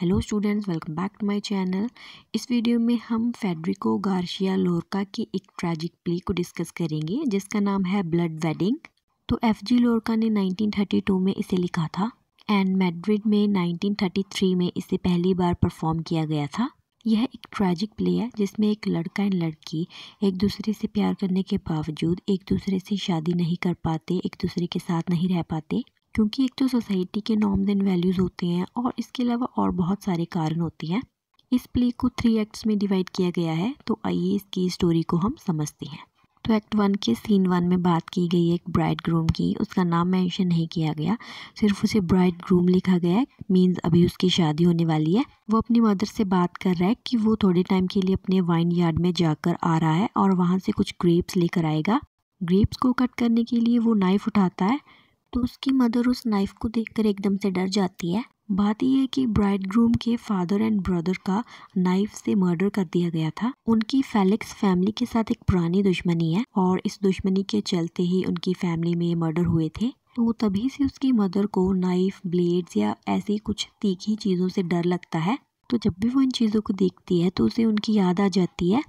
hello students welcome back to my channel इस video में हम फेडरिको गार्शिया लोरका की एक ट्रैजिक प्ले को डिस्कस करेंगे जिसका नाम है ब्लड वेडिंग तो एफ जी लोरका ने 1932 में इसे लिखा था एंड मैड्रिड में 1933 में इसे पहली बार परफॉर्म किया गया था यह एक ट्रैजिक प्ले है जिसमें एक लड़का एंड लड़की एक दूसरे से प्यार करने के बावजूद एक दूसरे से शादी नहीं कर पाते एक दूसरे के साथ नहीं रह पाते क्योंकि एक तो सोसाइटी के नॉर्म्स एंड वैल्यूज़ होते हैं और इसके अलावा और बहुत सारे कारण होते हैं इस प्ले को थ्री एक्ट्स में डिवाइड किया गया है तो आइए इसकी स्टोरी को हम समझते हैं तो एक्ट वन के सीन वन में बात की गई है एक ब्राइड ग्रूम की उसका नाम मेंशन नहीं किया गया सिर्फ उसे ब्राइड ग्रूम लिखा गया है मीन्स अभी उसकी शादी होने वाली है वो अपनी मदर से बात कर रहा है कि वो थोड़े टाइम के लिए अपने वाइन यार्ड में जाकर आ रहा है और वहाँ से कुछ ग्रेप्स लेकर आएगा ग्रेप्स को कट करने के लिए वो नाइफ उठाता है तो उसकी मदर उस नाइफ को देखकर एकदम से डर जाती है बात यह है कि ब्राइड ग्रूम के फादर एंड ब्रदर का नाइफ से मर्डर कर दिया गया था उनकी फेलिक्स फैमिली के साथ एक पुरानी दुश्मनी है और इस दुश्मनी के चलते ही उनकी फैमिली में मर्डर हुए थे तो तभी से उसकी मदर को नाइफ ब्लेड्स या ऐसी कुछ तीखी चीज़ों से डर लगता है तो जब भी वो इन चीज़ों को देखती है तो उसे उनकी याद आ जाती है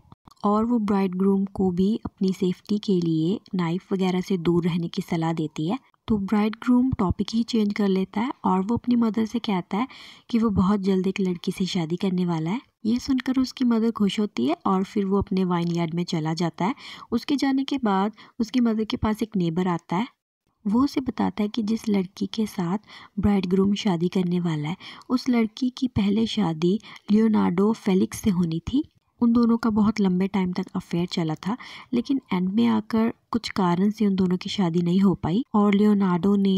और वो ब्राइड ग्रूम को भी अपनी सेफ्टी के लिए नाइफ वगैरह से दूर रहने की सलाह देती है तो ब्राइड ग्रूम टॉपिक ही चेंज कर लेता है और वो अपनी मदर से कहता है कि वो बहुत जल्द एक लड़की से शादी करने वाला है ये सुनकर उसकी मदर खुश होती है और फिर वो अपने वाइन यार्ड में चला जाता है उसके जाने के बाद उसकी मदर के पास एक नेबर आता है वो उसे बताता है कि जिस लड़की के साथ ब्राइड ग्रूम शादी करने वाला है उस लड़की की पहले शादी लियोनार्डो फेलिक्स से होनी थी उन दोनों का बहुत लंबे टाइम तक अफेयर चला था लेकिन एंड में आकर कुछ कारण से उन दोनों की शादी नहीं हो पाई और लियोनार्डो ने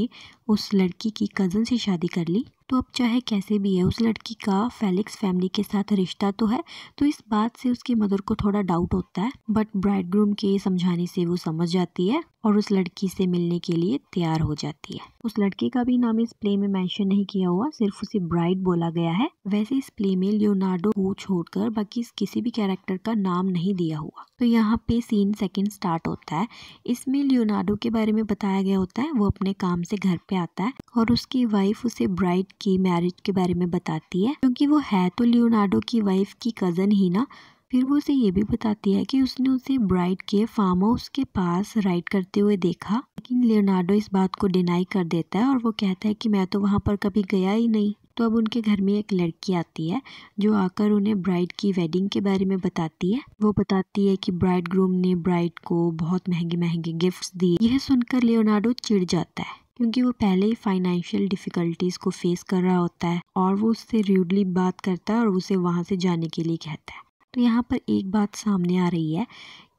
उस लड़की की कज़न से शादी कर ली तो अब चाहे कैसे भी है उस लड़की का फेलिक्स फैमिली के साथ रिश्ता तो है तो इस बात से उसकी मदर को थोड़ा डाउट होता है बट ब्राइड के समझाने से वो समझ जाती है और उस लड़की से मिलने के लिए तैयार हो जाती है उस लड़के का भी नाम इस प्ले में मेंशन नहीं किया हुआ सिर्फ उसे ब्राइड बोला गया है वैसे इस प्ले में लियोनार्डो को छोड़कर बाकी किसी भी कैरेक्टर का नाम नहीं दिया हुआ तो यहाँ पे सीन सेकंड स्टार्ट होता है इसमें लियोनार्डो के बारे में बताया गया होता है वो अपने काम से घर पे आता है और उसकी वाइफ उसे ब्राइड की मैरिज के बारे में बताती है क्योंकि वो है तो लियोनार्डो की वाइफ की कज़न ही ना फिर वो उसे ये भी बताती है कि उसने उसे ब्राइड के फार्म हाउस के पास राइड करते हुए देखा लेकिन लियोनार्डो इस बात को डिनाई कर देता है और वो कहता है कि मैं तो वहाँ पर कभी गया ही नहीं तो अब उनके घर में एक लड़की आती है जो आकर उन्हें ब्राइड की वेडिंग के बारे में बताती है वो बताती है कि ब्राइड ग्रूम ने ब्राइड को बहुत महंगे महंगे गिफ्ट्स दिए यह सुनकर लियोनार्डो चिढ़ जाता है क्योंकि वो पहले ही फाइनेंशियल डिफ़िकल्टीज़ को फेस कर रहा होता है और वो उससे र्यूडली बात करता है और उसे वहाँ से जाने के लिए कहता है तो यहाँ पर एक बात सामने आ रही है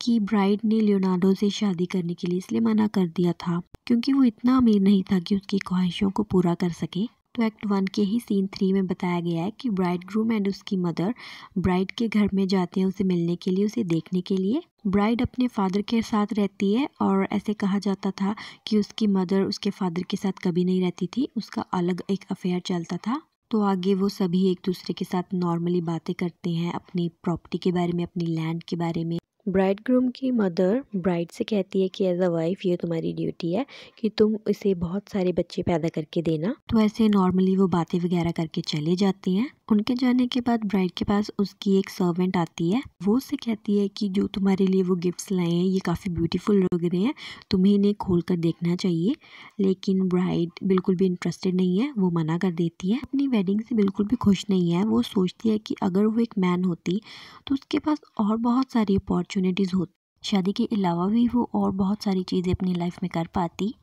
कि ब्राइड ने लियोनार्डो से शादी करने के लिए इसलिए मना कर दिया था क्योंकि वो इतना अमीर नहीं था कि उसकी ख्वाहिशों को पूरा कर सके तो एक्ट वन के ही सीन थ्री में बताया गया है कि ब्राइड ग्रूम एंड उसकी मदर ब्राइड के घर में जाते हैं उसे मिलने के लिए उसे देखने के लिए ब्राइड अपने फादर के साथ रहती है और ऐसे कहा जाता था कि उसकी मदर उसके फादर के साथ कभी नहीं रहती थी उसका अलग एक अफेयर चलता था तो आगे वो सभी एक दूसरे के साथ नॉर्मली बातें करते हैं अपनी प्रॉपर्टी के बारे में अपनी लैंड के बारे में ब्राइड ग्रूम की मदर ब्राइड से कहती है कि एज अ वाइफ ये तुम्हारी ड्यूटी है कि तुम इसे बहुत सारे बच्चे पैदा करके देना तो ऐसे नॉर्मली वो बातें वगैरह करके चले जाती हैं उनके जाने के बाद ब्राइड के पास उसकी एक सर्वेंट आती है वो उससे कहती है कि जो तुम्हारे लिए वो गिफ्ट्स लाए हैं ये काफ़ी ब्यूटीफुल लग रहे हैं तुम्हें इन्हें खोल कर देखना चाहिए लेकिन ब्राइड बिल्कुल भी इंटरेस्टेड नहीं है वो मना कर देती है अपनी वेडिंग से बिल्कुल भी खुश नहीं है वो सोचती है कि अगर वो एक मैन होती तो उसके पास और बहुत सारी अपॉर्चुनिटीज़ होती शादी के अलावा भी वो और बहुत सारी चीज़ें अपनी लाइफ में कर पाती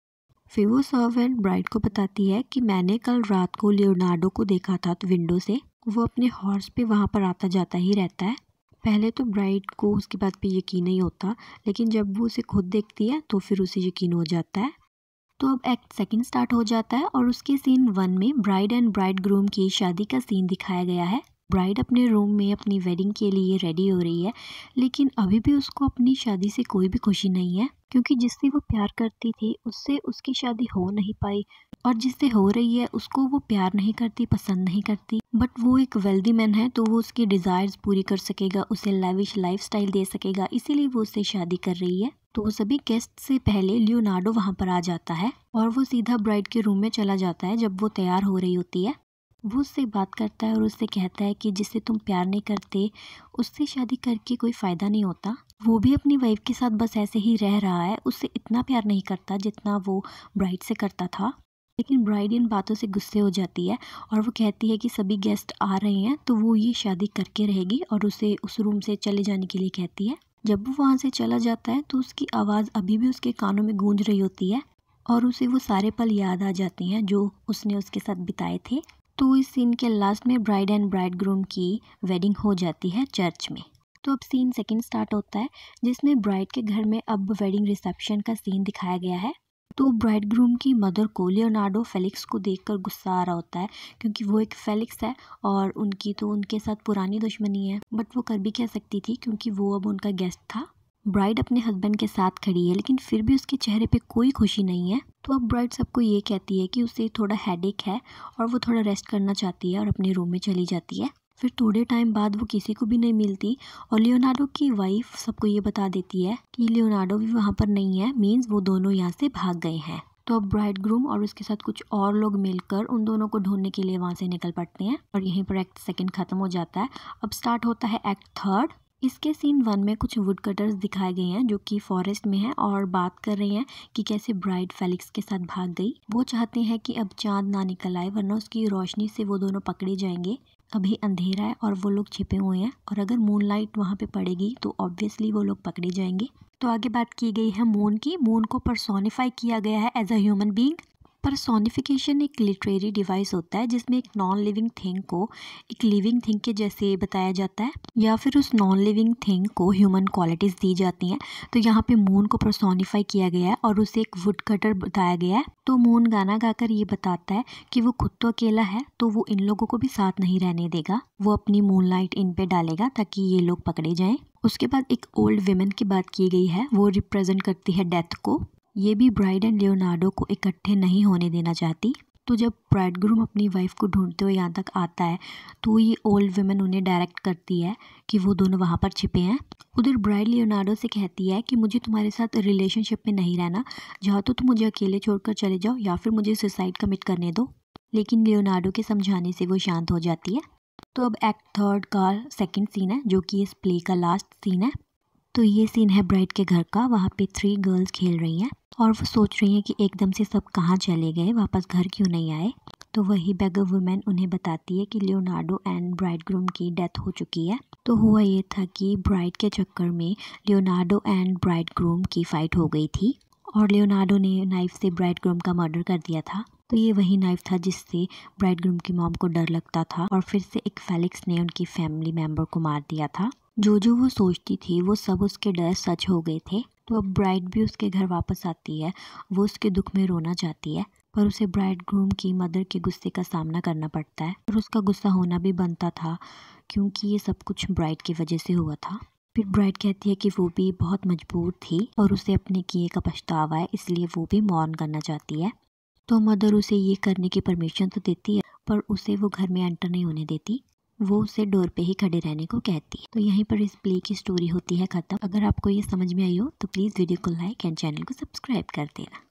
फिर वो सर्वेंट ब्राइड को बताती है कि मैंने कल रात को लियोनार्डो को देखा था विंडो से वो अपने हॉर्स पे वहाँ पर आता जाता ही रहता है पहले तो ब्राइड को उसकी बात पे यकीन नहीं होता लेकिन जब वो उसे खुद देखती है तो फिर उसे यकीन हो जाता है तो अब एक्ट सेकंड स्टार्ट हो जाता है और उसके सीन वन में ब्राइड एंड ब्राइड ग्रूम की शादी का सीन दिखाया गया है ब्राइड अपने रूम में अपनी वेडिंग के लिए रेडी हो रही है लेकिन अभी भी उसको अपनी शादी से कोई भी खुशी नहीं है क्योंकि जिससे वो प्यार करती थी उससे उसकी शादी हो नहीं पाई और जिससे हो रही है उसको वो प्यार नहीं करती पसंद नहीं करती बट वो एक वेल्दी मैन है तो वो उसकी डिज़ायर्स पूरी कर सकेगा उसे लाविश लाइफस्टाइल दे सकेगा इसीलिए वो उससे शादी कर रही है तो सभी गेस्ट से पहले लियोनार्डो वहाँ पर आ जाता है और वो सीधा ब्राइड के रूम में चला जाता है जब वो तैयार हो रही होती है वो उससे बात करता है और उससे कहता है कि जिससे तुम प्यार नहीं करते उससे शादी करके कोई फ़ायदा नहीं होता वो भी अपनी वाइफ के साथ बस ऐसे ही रह रहा है उससे इतना प्यार नहीं करता जितना वो ब्राइड से करता था लेकिन ब्राइड इन बातों से गुस्से हो जाती है और वो कहती है कि सभी गेस्ट आ रहे हैं तो वो ये शादी करके रहेगी और उसे उस रूम से चले जाने के लिए कहती है जब वो वहाँ से चला जाता है तो उसकी आवाज़ अभी भी उसके कानों में गूंज रही होती है और उसे वो सारे पल याद आ जाते हैं जो उसने उसके साथ बिताए थे तो इस सीन के लास्ट में ब्राइड एंड ब्राइड ग्रूम की वेडिंग हो जाती है चर्च में तो अब सीन सेकंड स्टार्ट होता है जिसमें ब्राइड के घर में अब वेडिंग रिसेप्शन का सीन दिखाया गया है तो ब्राइड ग्रूम की मदर को लियोनार्डो फेलिक्स को देखकर गुस्सा आ रहा होता है क्योंकि वो एक फेलिक्स है और उनकी तो उनके साथ पुरानी दुश्मनी है बट वो कर भी कह सकती थी क्योंकि वो अब उनका गेस्ट था ब्राइड अपने हस्बैंड के साथ खड़ी है लेकिन फिर भी उसके चेहरे पे कोई खुशी नहीं है तो अब ब्राइड सबको ये कहती है कि उसे थोड़ा हेडेक है और वो थोड़ा रेस्ट करना चाहती है और अपने रूम में चली जाती है फिर थोड़े टाइम बाद वो किसी को भी नहीं मिलती और लियोनार्डो की वाइफ सबको ये बता देती है कि लियोनार्डो भी वहाँ पर नहीं है मीन्स वो दोनों यहाँ से भाग गए हैं तो अब ब्राइड ग्रूम और उसके साथ कुछ और लोग मिलकर उन दोनों को ढूंढने के लिए वहाँ से निकल पड़ते हैं और यहीं पर एक्ट सेकंड ख़त्म हो जाता है अब स्टार्ट होता है एक्ट थर्ड इसके सीन वन में कुछ वुड कटर्स दिखाए गए हैं जो कि फॉरेस्ट में हैं और बात कर रहे हैं कि कैसे ब्राइड फेलिक्स के साथ भाग गई वो चाहते हैं कि अब चांद ना निकल आए वरना उसकी रोशनी से वो दोनों पकड़े जाएंगे अभी अंधेरा है और वो लोग छिपे हुए हैं और अगर मून लाइट वहाँ पर पड़ेगी तो ऑब्वियसली वो लोग पकड़े जाएंगे तो आगे बात की गई है मून की मून को परसोनिफाई किया गया है as a human being personification एक लिटरेरी डिवाइस होता है जिसमें एक नॉन लिविंग थिंग को एक लिविंग थिंग के जैसे बताया जाता है या फिर उस नॉन लिविंग थिंग को ह्यूमन क्वालिटीज़ दी जाती हैं तो यहाँ पे मून को परसोनिफाई किया गया है और उसे एक वुड कटर बताया गया है तो मून गाना गाकर ये बताता है कि वो खुद तो अकेला है तो वो इन लोगों को भी साथ नहीं रहने देगा वो अपनी मून लाइट इन पे डालेगा ताकि ये लोग पकड़े जाए उसके बाद एक ओल्ड वेमेन की बात की गई है वो रिप्रेजेंट करती है डेथ को ये भी ब्राइड एंड लियोनार्डो को इकट्ठे नहीं होने देना चाहती तो जब ब्राइड ग्रूम अपनी वाइफ को ढूंढते हुए यहाँ तक आता है तो ये ओल्ड वेमन उन्हें डायरेक्ट करती है कि वो दोनों वहाँ पर छिपे हैं उधर ब्राइड लियोनार्डो से कहती है कि मुझे तुम्हारे साथ रिलेशनशिप में नहीं रहना या तो तुम मुझे अकेले छोड़कर चले जाओ या फिर मुझे सुसाइड कमिट करने दो लेकिन लियोनार्डो के समझाने से वो शांत हो जाती है तो अब एक्ट थर्ड का सेकेंड सीन है जो कि इस प्ले का लास्ट सीन है तो ये सीन है ब्राइड के घर का वहाँ पे थ्री गर्ल्स खेल रही हैं और वो सोच रही है कि एकदम से सब कहाँ चले गए वापस घर क्यों नहीं आए तो वही बेगर वुमेन उन्हें बताती है कि लियोनार्डो एंड ब्राइड ग्रूम की डेथ हो चुकी है तो हुआ ये था कि ब्राइड के चक्कर में लियोनार्डो एंड ब्राइड ग्रूम की फ़ाइट हो गई थी और लियोनार्डो ने नाइफ से ब्राइड ग्रूम का मर्डर कर दिया था तो ये वही नाइफ था जिससे ब्राइड ग्रूम की मॉम को डर लगता था और फिर से एक फेलिक्स ने उनकी फैमिली मेम्बर को मार दिया था जो जो वो सोचती थी वो सब उसके डर सच हो गए थे तो अब ब्राइड भी उसके घर वापस आती है वो उसके दुख में रोना चाहती है पर उसे ब्राइड ग्रूम की मदर के गुस्से का सामना करना पड़ता है और उसका गुस्सा होना भी बनता था क्योंकि ये सब कुछ ब्राइड की वजह से हुआ था फिर ब्राइड कहती है कि वो भी बहुत मजबूर थी और उसे अपने किए का पछतावा है इसलिए वो भी मौन करना चाहती है तो मदर उसे ये करने की परमिशन तो देती है पर उसे वो घर में एंटर नहीं होने देती वो उसे डोर पे ही खड़े रहने को कहती है तो यहीं पर इस प्ले की स्टोरी होती है खत्म अगर आपको ये समझ में आई हो तो प्लीज़ वीडियो को लाइक एंड चैनल को सब्सक्राइब कर देना